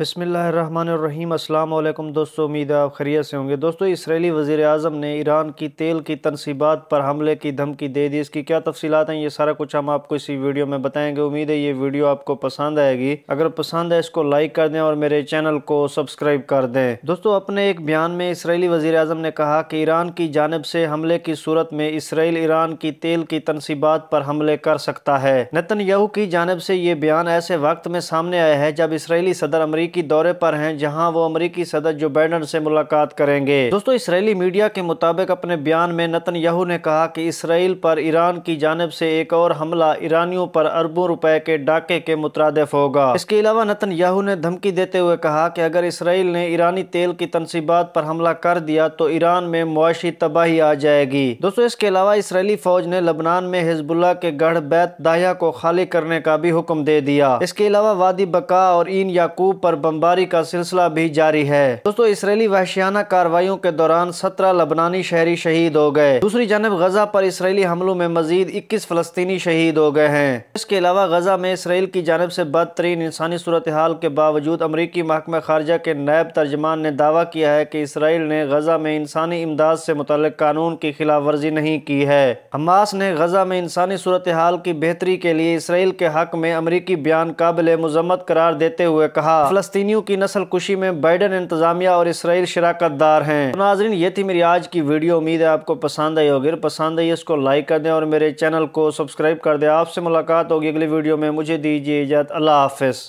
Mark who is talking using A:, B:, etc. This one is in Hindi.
A: बसमीम् अल्लाम दोस्तों उम्मीद आप खरीत से होंगे दोस्तों इसराइली वज़ी अजम ने ईरान की तेल की तनसीबात पर हमले की धमकी दे दी इसकी क्या तफसीत हैं ये सारा कुछ हम आपको इसी वीडियो में बताएंगे उम्मीद है ये वीडियो आपको पसंद आएगी अगर पसंद है इसको लाइक कर दें और मेरे चैनल को सब्सक्राइब कर दें दोस्तों अपने एक बयान में इसराइली वज़ी अजम ने कहा कि ईरान की जानब से हमले की सूरत में इसराइल ईरान की तेल की तनसीबात पर हमले कर सकता है नतन की जानब से ये बयान ऐसे वक्त में सामने आया है जब इसराइली सदर अमरीका अमरीकी दौरे पर हैं जहां वो अमरीकी सदर जो बाइडन से मुलाकात करेंगे दोस्तों इसराइली मीडिया के मुताबिक अपने बयान में नतन याहू ने कहा कि इसराइल पर ईरान की जानब से एक और हमला ईरानियों पर अरबों रुपए के डाके के मुतरदफ होगा इसके अलावा नतन याहू ने धमकी देते हुए कहा कि अगर इसराइल ने ईरानी तेल की तनसीबात पर हमला कर दिया तो ईरान में मुआशी तबाही आ जाएगी दोस्तों इसके अलावा इसराइली फौज ने लबनान में हिजबुल्ला के गढ़ बैत दाहिया को खाली करने का भी हुक्म दे दिया इसके अलावा वादी बका और इन याकूब पर बमबारी का सिलसिला भी जारी है दोस्तों इसराइली वहशियाना कार्रवाइयों के दौरान सत्रह लबनानी शहरी शहीद हो गए दूसरी जानब गजा पर इसराइली हमलों में मजीद इक्कीस फलस्तनी शहीद हो गए हैं इसके अलावा गजा में इसराइल की जानब ऐसी बदतरीन इंसानी सूरत हाल के बावजूद अमरीकी महकमा खारजा के नायब तर्जमान ने दावा किया है कि इसराइल ने गजा में इंसानी इमदाद ऐसी मुतल कानून की खिलाफ वर्जी नहीं की है हमास ने गजा में इंसानी सूरत हाल की बेहतरी के लिए इसराइल के हक में अमरीकी बयान काबिल मजम्मत करार देते हुए कहा फलस्तियों की नस्ल कुशी में बाइडन इंतजामिया और इसराइल शराकत दार हैं तो नाजरीन ये थी मेरी आज की वीडियो उम्मीद है आपको पसंद आई होगी पसंद आई इसको लाइक कर दें और मेरे चैनल को सब्सक्राइब कर दें आपसे मुलाकात होगी अगली वीडियो में मुझे दीजिए इजाज़त अल्लाह हाफिज़